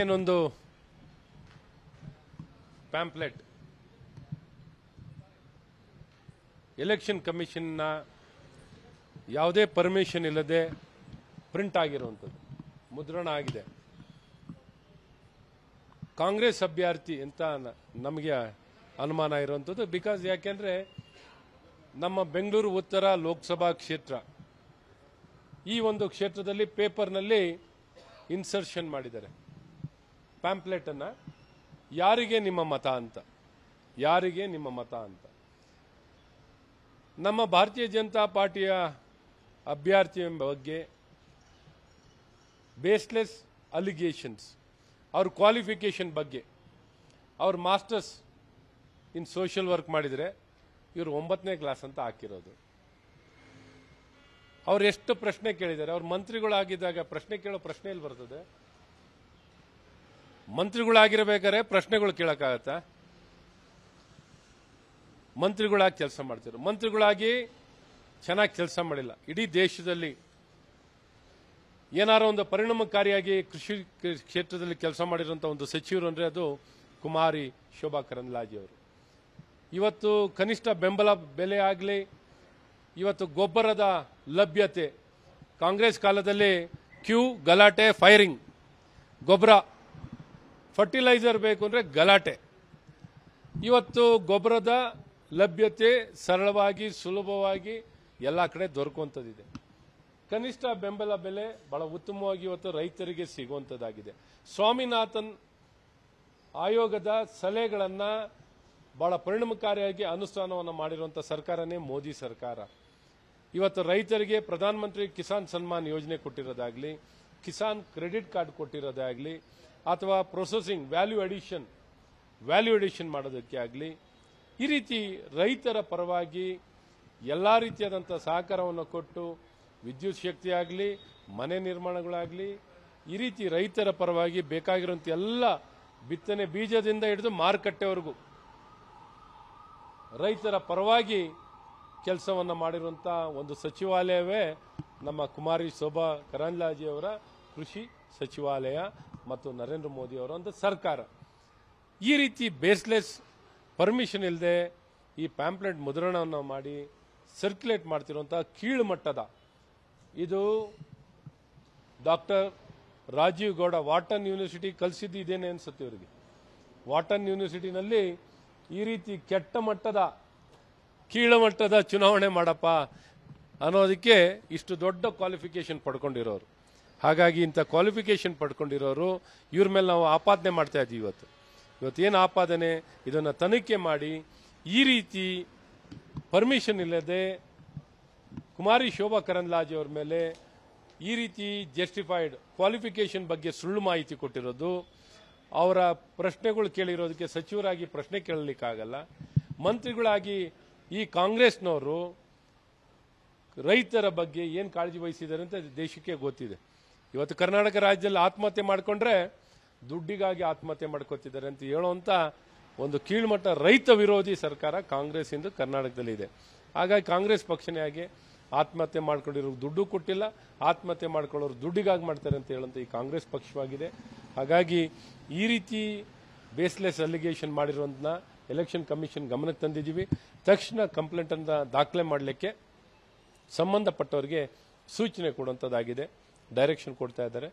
ಏನೊಂದು pamphlet election ಕಮಿಷನ್ನ ಯಾವುದೇ permission ಇಲ್ಲದೆ ಪ್ರಿಂಟ್ ಆಗಿರುವಂಥದ್ದು ಮುದ್ರಣ ಆಗಿದೆ ಕಾಂಗ್ರೆಸ್ ಅಭ್ಯರ್ಥಿ ಅಂತ ನಮಗೆ ಅನುಮಾನ ಇರುವಂಥದ್ದು ಬಿಕಾಸ್ ಯಾಕೆಂದರೆ ನಮ್ಮ ಬೆಂಗಳೂರು ಉತ್ತರ ಲೋಕಸಭಾ ಕ್ಷೇತ್ರ ಈ ಒಂದು ಕ್ಷೇತ್ರದಲ್ಲಿ ಪೇಪರ್ನಲ್ಲಿ ಇನ್ಸರ್ಷನ್ ಮಾಡಿದ್ದಾರೆ ಪ್ಯಾಂಪ್ಲೆಟನ್ನು ಯಾರಿಗೆ ನಿಮ್ಮ ಮತ ಅಂತ ಯಾರಿಗೆ ನಿಮ್ಮ ಮತ ಅಂತ ನಮ್ಮ ಭಾರತೀಯ ಜನತಾ ಪಾರ್ಟಿಯ ಅಭ್ಯರ್ಥಿ ಎಂಬ ಬಗ್ಗೆ ಬೇಸ್ಲೆಸ್ ಅಲಿಗೇಷನ್ಸ್ ಅವ್ರ ಕ್ವಾಲಿಫಿಕೇಶನ್ ಬಗ್ಗೆ ಅವ್ರ ಮಾಸ್ಟರ್ಸ್ ಇನ್ ಸೋಷಿಯಲ್ ವರ್ಕ್ ಮಾಡಿದರೆ ಇವರು ಒಂಬತ್ತನೇ ಕ್ಲಾಸ್ ಅಂತ ಹಾಕಿರೋದು ಅವ್ರು ಎಷ್ಟು ಪ್ರಶ್ನೆ ಕೇಳಿದ್ದಾರೆ ಮಂತ್ರಿಗಳು ಮಂತ್ರಿಗಳಾಗಿದ್ದಾಗ ಪ್ರಶ್ನೆ ಕೇಳೋ ಪ್ರಶ್ನೆ ಇಲ್ಲಿ ಬರ್ತದೆ ಮಂತ್ರಿಗಳಾಗಿರ್ಬೇಕಾದ್ರೆ ಪ್ರಶ್ನೆಗಳು ಕೇಳೋಕ್ಕಾಗತ್ತಾ ಮಂತ್ರಿಗಳಾಗಿ ಕೆಲಸ ಮಾಡ್ತಿದ್ರು ಮಂತ್ರಿಗಳಾಗಿ ಚೆನ್ನಾಗಿ ಕೆಲಸ ಮಾಡಿಲ್ಲ ಇಡೀ ದೇಶದಲ್ಲಿ ಏನಾರೋ ಒಂದು ಪರಿಣಾಮಕಾರಿಯಾಗಿ ಕೃಷಿ ಕ್ಷೇತ್ರದಲ್ಲಿ ಕೆಲಸ ಮಾಡಿರುವಂಥ ಒಂದು ಸಚಿವರು ಅಂದರೆ ಅದು ಕುಮಾರಿ ಶೋಭಾ ಕರಂದ್ಲಾಜಿ ಅವರು ಇವತ್ತು ಕನಿಷ್ಠ ಬೆಂಬಲ ಬೆಲೆ ಆಗಲಿ ಇವತ್ತು ಗೊಬ್ಬರದ ಲಭ್ಯತೆ ಕಾಂಗ್ರೆಸ್ ಕಾಲದಲ್ಲಿ ಕ್ಯೂ ಗಲಾಟೆ ಫೈರಿಂಗ್ ಗೊಬ್ಬರ ಫರ್ಟಿಲೈಸರ್ ಬೇಕು ಅಂದರೆ ಗಲಾಟೆ ಇವತ್ತು ಗೊಬ್ಬರದ ಲಭ್ಯತೆ ಸರಳವಾಗಿ ಸುಲಭವಾಗಿ ಎಲ್ಲ ಕಡೆ ದೊರಕುವಂಥದ್ದಿದೆ ಕನಿಷ್ಠ ಬೆಂಬಲ ಬೆಲೆ ಬಹಳ ಉತ್ತಮವಾಗಿ ಇವತ್ತು ರೈತರಿಗೆ ಸಿಗುವಂಥದ್ದಾಗಿದೆ ಸ್ವಾಮಿನಾಥನ್ ಆಯೋಗದ ಸಲಹೆಗಳನ್ನು ಬಹಳ ಪರಿಣಾಮಕಾರಿಯಾಗಿ ಅನುಷ್ಠಾನವನ್ನು ಮಾಡಿರುವಂಥ ಸರ್ಕಾರನೇ ಮೋದಿ ಸರ್ಕಾರ ಇವತ್ತು ರೈತರಿಗೆ ಪ್ರಧಾನಮಂತ್ರಿ ಕಿಸಾನ್ ಸನ್ಮಾನ್ ಯೋಜನೆ ಕೊಟ್ಟಿರೋದಾಗಲಿ ಕಿಸಾನ್ ಕ್ರೆಡಿಟ್ ಕಾರ್ಡ್ ಕೊಟ್ಟಿರೋದಾಗಲಿ ಅಥವಾ processing value addition value addition ಮಾಡೋದಕ್ಕೆ ಆಗಲಿ ಈ ರೀತಿ ರೈತರ ಪರವಾಗಿ ಎಲ್ಲ ರೀತಿಯಾದಂಥ ಸಹಕಾರವನ್ನು ಕೊಟ್ಟು ವಿದ್ಯುತ್ ಶಕ್ತಿ ಆಗಲಿ ಮನೆ ನಿರ್ಮಾಣಗಳಾಗಲಿ ಈ ರೀತಿ ರೈತರ ಪರವಾಗಿ ಬೇಕಾಗಿರುವಂಥ ಎಲ್ಲ ಬಿತ್ತನೆ ಬೀಜದಿಂದ ಹಿಡಿದು ಮಾರುಕಟ್ಟೆವರೆಗೂ ರೈತರ ಪರವಾಗಿ ಕೆಲಸವನ್ನು ಮಾಡಿರುವಂಥ ಒಂದು ಸಚಿವಾಲಯವೇ ನಮ್ಮ ಕುಮಾರಿ ಶೋಭಾ ಕರಂಜಾಜಿಯವರ ಕೃಷಿ ಸಚಿವಾಲಯ ಮತ್ತು ನರೇಂದ್ರ ಮೋದಿ ಅವರ ಒಂದು ಸರ್ಕಾರ ಈ ರೀತಿ ಬೇಸ್ಲೆಸ್ ಪರ್ಮಿಷನ್ ಇಲ್ಲದೆ ಈ ಪ್ಯಾಂಪ್ಲೆಟ್ ಮುದ್ರಣವನ್ನು ಮಾಡಿ ಸರ್ಕ್ಯುಲೇಟ್ ಕೀಳು ಕೀಳುಮಟ್ಟದ ಇದು doctor Rajeev Gowda Wharton university ಕಲಿಸಿದ್ದು ಇದೇನೆ ಅನ್ಸುತ್ತೆ ಇವರಿಗೆ ವಾಟನ್ ಯೂನಿವರ್ಸಿಟಿನಲ್ಲಿ ಈ ರೀತಿ ಕೆಟ್ಟ ಮಟ್ಟದ ಮಟ್ಟದ ಚುನಾವಣೆ ಮಾಡಪ್ಪ ಅನ್ನೋದಕ್ಕೆ ಇಷ್ಟು ದೊಡ್ಡ ಕ್ವಾಲಿಫಿಕೇಶನ್ ಪಡ್ಕೊಂಡಿರೋರು ಹಾಗಾಗಿ ಇಂಥ ಕ್ವಾಲಿಫಿಕೇಷನ್ ಪಡ್ಕೊಂಡಿರೋರು ಇವ್ರ ಮೇಲೆ ನಾವು ಆಪಾದನೆ ಮಾಡ್ತಾ ಇದ್ವಿ ಇವತ್ತು ಇವತ್ತೇನು ಆಪಾದನೆ ಇದನ್ನು ತನಿಖೆ ಮಾಡಿ ಈ ರೀತಿ ಪರ್ಮಿಷನ್ ಇಲ್ಲದೆ ಕುಮಾರಿ ಶೋಭಾ ಕರಂದ್ಲಾಜೆ ಅವ್ರ ಮೇಲೆ ಈ ರೀತಿ ಜಸ್ಟಿಫೈಡ್ ಕ್ವಾಲಿಫಿಕೇಷನ್ ಬಗ್ಗೆ ಸುಳ್ಳು ಮಾಹಿತಿ ಕೊಟ್ಟಿರೋದು ಅವರ ಪ್ರಶ್ನೆಗಳು ಕೇಳಿರೋದಕ್ಕೆ ಸಚಿವರಾಗಿ ಪ್ರಶ್ನೆ ಕೇಳಲಿಕ್ಕಾಗಲ್ಲ ಮಂತ್ರಿಗಳಾಗಿ ಈ ಕಾಂಗ್ರೆಸ್ನವರು ರೈತರ ಬಗ್ಗೆ ಏನು ಕಾಳಜಿ ವಹಿಸಿದ್ದಾರೆ ಅಂತ ದೇಶಕ್ಕೆ ಗೊತ್ತಿದೆ ಇವತ್ತು ಕರ್ನಾಟಕ ರಾಜ್ಯದಲ್ಲಿ ಆತ್ಮಹತ್ಯೆ ಮಾಡಿಕೊಂಡ್ರೆ ದುಡ್ಡಿಗಾಗಿ ಆತ್ಮಹತ್ಯೆ ಮಾಡ್ಕೋತಿದ್ದಾರೆ ಅಂತ ಹೇಳುವಂಥ ಒಂದು ಕೀಳ್ಮಟ್ಟ ರೈತ ವಿರೋಧಿ ಸರ್ಕಾರ ಕಾಂಗ್ರೆಸ್ ಇಂದು ಕರ್ನಾಟಕದಲ್ಲಿ ಇದೆ ಹಾಗಾಗಿ ಕಾಂಗ್ರೆಸ್ ಪಕ್ಷನೇ ಆಗಿ ಆತ್ಮಹತ್ಯೆ ಮಾಡ್ಕೊಂಡಿರೋ ದುಡ್ಡು ಕೊಟ್ಟಿಲ್ಲ ಆತ್ಮಹತ್ಯೆ ಮಾಡ್ಕೊಳ್ಳೋರು ದುಡ್ಡಿಗಾಗಿ ಮಾಡ್ತಾರೆ ಅಂತ ಹೇಳುವಂಥ ಈ ಕಾಂಗ್ರೆಸ್ ಪಕ್ಷವಾಗಿದೆ ಹಾಗಾಗಿ ಈ ರೀತಿ ಬೇಸ್ಲೆಸ್ ಅಲಿಗೇಷನ್ ಮಾಡಿರೋದನ್ನ ಎಲೆಕ್ಷನ್ ಕಮಿಷನ್ ಗಮನಕ್ಕೆ ತಂದಿದ್ದೀವಿ ತಕ್ಷಣ ಕಂಪ್ಲೇಂಟನ್ನು ದಾಖಲೆ ಮಾಡಲಿಕ್ಕೆ ಸಂಬಂಧಪಟ್ಟವರಿಗೆ ಸೂಚನೆ ಕೊಡುವಂಥದ್ದಾಗಿದೆ ಡೈರೆಕ್ಷನ್ ಕೊಡ್ತಾ ಇದ್ದಾರೆ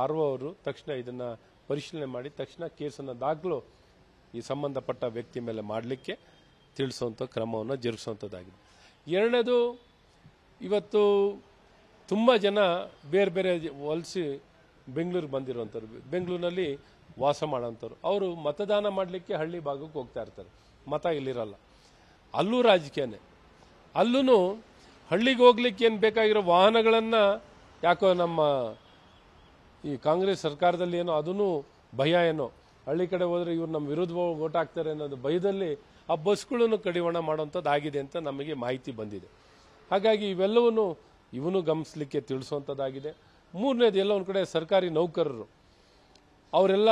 ಆರ್ ಒ ಅವರು ತಕ್ಷಣ ಇದನ್ನು ಪರಿಶೀಲನೆ ಮಾಡಿ ತಕ್ಷಣ ಕೇಸನ್ನು ದಾಖಲು ಈ ಸಂಬಂಧಪಟ್ಟ ವ್ಯಕ್ತಿ ಮೇಲೆ ಮಾಡಲಿಕ್ಕೆ ತಿಳಿಸುವಂಥ ಕ್ರಮವನ್ನು ಜರುಗಿಸುವಂಥದ್ದಾಗಿದೆ ಎರಡನೇದು ಇವತ್ತು ತುಂಬ ಜನ ಬೇರೆ ಬೇರೆ ಹೊಲಿಸಿ ಬೆಂಗಳೂರಿಗೆ ಬಂದಿರುವಂಥವ್ರು ಬೆಂಗಳೂರಿನಲ್ಲಿ ವಾಸ ಮಾಡೋಂಥವ್ರು ಅವರು ಮತದಾನ ಮಾಡಲಿಕ್ಕೆ ಹಳ್ಳಿ ಭಾಗಕ್ಕೆ ಹೋಗ್ತಾ ಇರ್ತಾರೆ ಮತ ಇಲ್ಲಿರಲ್ಲ ಅಲ್ಲೂ ರಾಜಕೀಯನೇ ಅಲ್ಲೂ ಹಳ್ಳಿಗೆ ಹೋಗ್ಲಿಕ್ಕೆ ಏನು ಬೇಕಾಗಿರೋ ವಾಹನಗಳನ್ನು ಯಾಕೋ ನಮ್ಮ ಈ ಕಾಂಗ್ರೆಸ್ ಸರ್ಕಾರದಲ್ಲಿ ಏನೋ ಅದೂ ಭಯ ಏನೋ ಹಳ್ಳಿ ಕಡೆ ಹೋದರೆ ಇವ್ರು ನಮ್ಮ ವಿರುದ್ಧ ಓಟ್ ಹಾಕ್ತಾರೆ ಅನ್ನೋದು ಭಯದಲ್ಲಿ ಆ ಬಸ್ಗಳನ್ನು ಕಡಿವಾಣ ಮಾಡೋಂಥದ್ದು ಆಗಿದೆ ಅಂತ ನಮಗೆ ಮಾಹಿತಿ ಬಂದಿದೆ ಹಾಗಾಗಿ ಇವೆಲ್ಲವನ್ನು ಇವನು ಗಮನಿಸಲಿಕ್ಕೆ ತಿಳಿಸುವಂಥದ್ದಾಗಿದೆ ಮೂರನೇದು ಎಲ್ಲ ಒಂದು ಕಡೆ ಸರ್ಕಾರಿ ನೌಕರರು ಅವರೆಲ್ಲ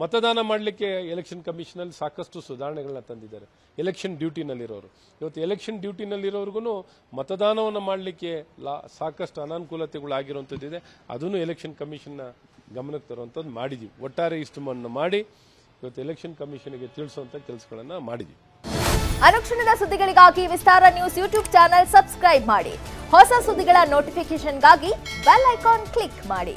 ಮತದಾನ ಮಾಡಲಿಕ್ಕೆ ಎಲೆಕ್ಷನ್ ಕಮಿಷನಲ್ಲಿ ಸಾಕಷ್ಟು ಸುಧಾರಣೆಗಳನ್ನ ತಂದಿದ್ದಾರೆ ಎಲೆಕ್ಷನ್ ಡ್ಯೂಟಿನಲ್ಲಿರೋರು ಇವತ್ತು ಎಲೆಕ್ಷನ್ ಡ್ಯೂಟಿನಲ್ಲಿರೋರ್ಗು ಮತದಾನವನ್ನು ಮಾಡಲಿಕ್ಕೆ ಲಾ ಸಾಕಷ್ಟು ಆಗಿರುವಂಥದ್ದಿದೆ ಅದನ್ನು ಎಲೆಕ್ಷನ್ ಕಮಿಷನ್ನ ಗಮನಕ್ಕೆ ತರುವಂಥದ್ದು ಮಾಡಿದ್ವಿ ಒಟ್ಟಾರೆ ಇಷ್ಟಮನ್ನು ಮಾಡಿ ಇವತ್ತು ಎಲೆಕ್ಷನ್ ಕಮಿಷನ್ಗೆ ತಿಳಿಸುವಂಥ ಕೆಲಸಗಳನ್ನು ಮಾಡಿದ್ವಿ ಅನುಕ್ಷಣದ ಸುದ್ದಿಗಳಿಗಾಗಿ Vistara news YouTube channel subscribe ಮಾಡಿ ಹೊಸ ಸುದ್ದಿಗಳ ನೋಟಿಫಿಕೇಶನ್ಗಾಗಿ ಬೆಲ್ ಐಕಾನ್ ಕ್ಲಿಕ್ ಮಾಡಿ